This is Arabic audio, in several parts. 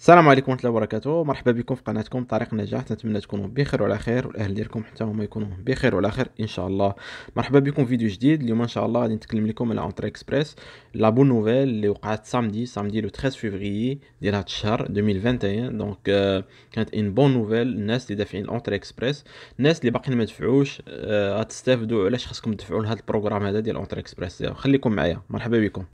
السلام عليكم ورحمه الله وبركاته مرحبا بكم في قناتكم طريق النجاح نتمنى تكونوا بخير وعلى خير والاهل ديالكم حتى هما يكونوا بخير وعلى خير ان شاء الله مرحبا بكم فيديو جديد اليوم ان شاء الله غادي نتكلم لكم على اونتري اكسبريس لا بون نوفيل اللي وقعت سامدي سامدي لو 13 فيفري ديال هذا الشهر 2021 دونك آه، كانت ان بون نوفيل الناس اللي دافعين اونتري اكسبريس الناس اللي باقيين ما دفعوش غتستافدوا آه، علاش خاصكم تدفعوا لهذا البروغرام هذا ديال اونتري اكسبريس خليكم معايا مرحبا بكم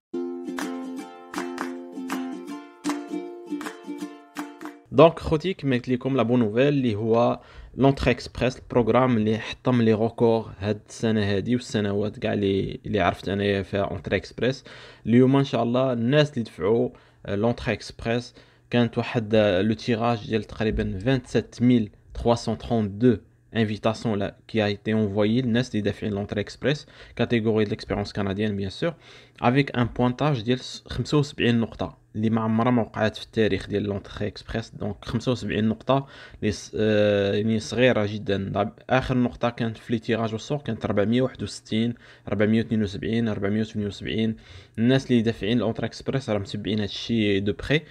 دونك خوتي كما قلت لكم لا بون نوفيل اللي هو لونتر اكسبريس البروغرام اللي حطم لي ريكور هاد السنه هادي والسنوات كاع اللي اللي عرفت انايا فيها اونتر اكسبريس اليوم ان شاء الله الناس اللي دفعوا لونتر اكسبريس كانت واحد لو تيراج ديال تقريبا 27332 invitation là, كي a été envoyée, le NES des l'entrée express, catégorie de l'expérience canadienne bien sûr, avec un pointage de 75 نقطة. اللي ما عمرها ما وقعات في التاريخ ديال لونتخي اكسبريس دونك 75 نقطه اللي س... آه يعني صغيره جدا اخر نقطه كانت في تيراج والسوق كانت 461 472 478 الناس اللي دافعين الاونترا اكسبريس راه متبعين هذا الشيء دو بري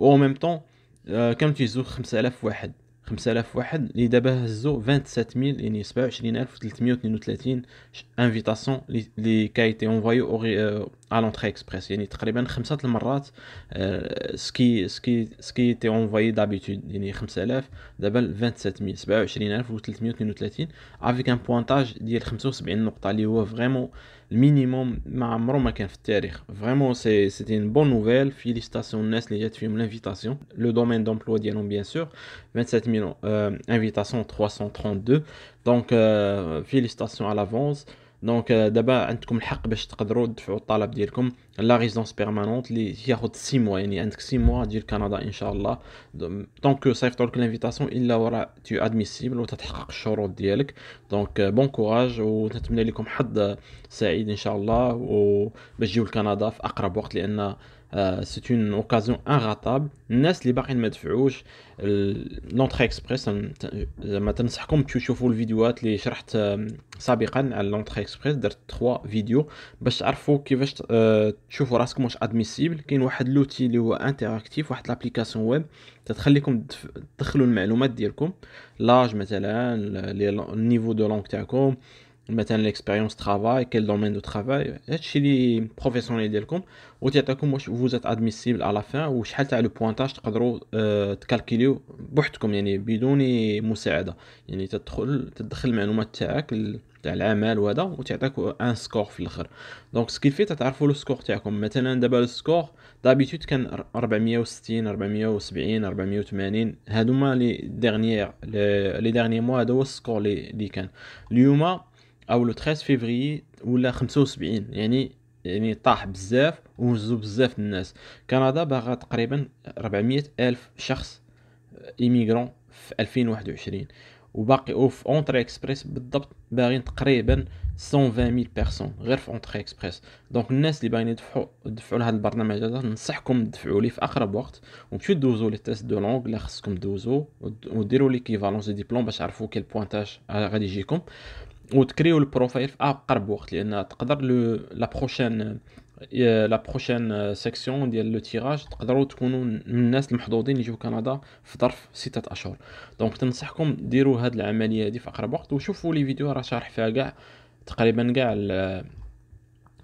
او ميم طون كم تيزو 5000 واحد 5000 واحد اللي دابا هزو 27000 يعني 27332 انفيتاسيون اللي كايتي اونفايو آه، الونتري اكسبريس يعني تقريبا خمسه المرات آه، سكي سكي سكي تي اونفاي دابيتود يعني 5000 دابا 27000 27332 افيك ان بوانتاج ديال 75 نقطه اللي هو فريمون المينيموم ما عمره ما كان في التاريخ فريمون سي سيتي ان بون نوفيل فيليستاسيون الناس اللي جات فيهم لانفيتاسيون لو دومين دومبلوا ديالهم بيان سور 27000 انفيتاسيون 332 دونك فيليستاسيون ا لافونس دونك دابا euh, عندكم الحق باش تقدروا تدفعوا الطلب ديالكم لا ريزيدونس بيرمانونت اللي ياخذ 6 موا يعني عندك 6 موا ديال كندا ان شاء الله طونك صيفطوا euh, لك الانفيتاسيون الا ورا تي ادميسيبل وتتحقق الشروط ديالك دونك بون كوراج ونتمنى لكم حظ سعيد ان شاء الله وباش تجيو لكندا في اقرب وقت لان سيت اون اوكازيون انغاتابل الناس اللي باقيين ما دفعوش لونتري اكسبريس زعما تنصحكم تشوفوا الفيديوهات اللي شرحت سابقا على لونتري اكسبريس درت 3 فيديو باش تعرفوا كيفاش تشوفوا راسكم واش ادميسيبل كاين واحد لوتي اللي هو انتراكتيف واحد لابليكاسيون ويب تتخليكم تدخلوا المعلومات ديالكم لاج مثلا النيفو دو لونغ تاعكم مثلا ليكسبيريونس ترافاي كيل دومين دو ترافاي هادشي لي بروفيسيونيل ديالكم وتعطيكم واش فوزات ادميسيبل على فان وشحال تاع لو بوانتاج تقدروا اه تكالكيليو بوحدكم يعني بدون مساعده يعني تدخل تدخل المعلومات تاعك تاع العمل وهذا وتعطيك ان سكور في الاخر دونك سكيل في تعرفوا لو سكور تاعكم مثلا دابا لو سكور دابيتود كان 460 470 480 هادو هما لي ديرنيير لي ديرنيير مو هذا هو السكور لي كان اليوم او لو 13 فيفري ولا 75 يعني يعني طاح بزاف ونزو بزاف الناس كندا باغا تقريبا 400 الف شخص ايميغرون آه، في 2021 وباقي اوف اونتري اكسبريس بالضبط باغين تقريبا 120000 بيرسون غير في اونتري اكسبريس دونك الناس اللي باغيين يدفعوا يدفعوا لهذا البرنامج هذا ننصحكم تدفعوا ليه في اقرب وقت ومشيو دوزو لي تيست دو لونغ لا خصكم دوزو وديروا ليكيفالونس دي ديبلوم باش تعرفوا كيل بوانتاج آه، غادي يجيكم وتكريو البروفايل في اقرب وقت لان تقدر لو لا بروشين لا بروشين سيكسيون ديال لو تيراج تقدروا تكونوا من الناس المحظوظين يجيو كندا في ظرف ستة اشهر دونك تنصحكم ديروا هاد العمليه هادي في اقرب وقت وشوفوا لي فيديو راه شارح فيها كاع تقريبا كاع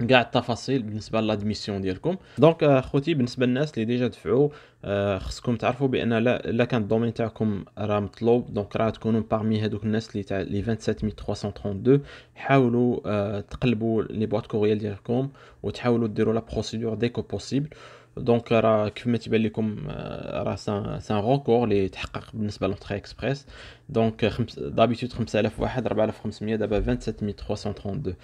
كاع التفاصيل بالنسبه لادميسيون ديالكم دونك اخوتي آه، بالنسبه للناس اللي ديجا دفعوا آه، خصكم تعرفوا بان لا كان الدومين تاعكم راه مطلوب دونك راه تكونوا باغمي هذوك الناس اللي تاع لي 27332 حاولوا أه تقلبوا لي بواط كوريال ديالكم وتحاولوا ديروا لا بروسيدور ديكو بوسيبل دونك راه كيف ما تيبان لكم آه، راه سان سان ريكور اللي تحقق بالنسبه لونتري اكسبريس دونك دابيتود 5000 واحد 4500 دابا 27332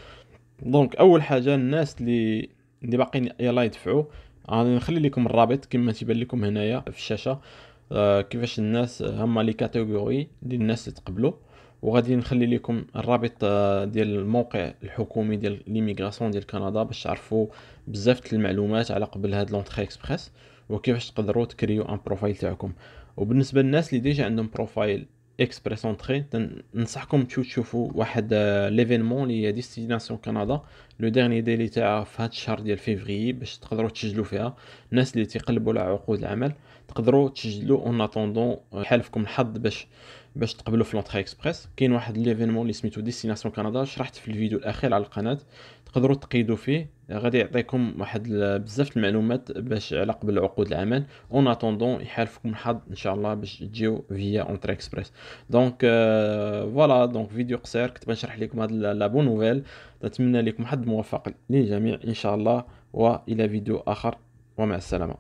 دونك اول حاجه الناس اللي اللي باقيين يلا يدفعوا غادي نخلي لكم الرابط كما تيبان لكم هنايا في الشاشه آه كيفاش الناس هما لي كاتيجوري اللي الناس تقبلوا وغادي نخلي لكم الرابط آه، ديال الموقع الحكومي ديال ليميغراسيون ديال كندا باش تعرفوا بزاف المعلومات على قبل هاد لونتري اكسبريس وكيفاش تقدروا تكريو ان بروفايل تاعكم وبالنسبه للناس اللي ديجا عندهم بروفايل اكسبريس اونتري ننصحكم تمشيو تشوفوا واحد ليفينمون اللي هي ديستيناسيون كندا لو ديرني ديلي تاعها في هاد الشهر ديال فيفري باش تقدروا تسجلوا فيها الناس اللي تيقلبوا على عقود العمل تقدروا تسجلوا اون اتوندون حالفكم الحظ باش باش تقبلوا في لونتري اكسبريس كاين واحد ليفينمون اللي سميتو ديستيناسيون كندا شرحت في الفيديو الاخير على القناه تقدروا تقيدوا فيه غادي يعطيكم واحد بزاف المعلومات باش على قبل عقود العمل اون اتوندون يحالفكم الحظ ان شاء الله باش تجيو فيا اونتر اكسبريس دونك فوالا دونك فيديو قصير كنت بنشرح لكم هاد لا بون نوفيل نتمنى لكم حد موفق للجميع إن شاء الله وإلى فيديو آخر ومع السلامة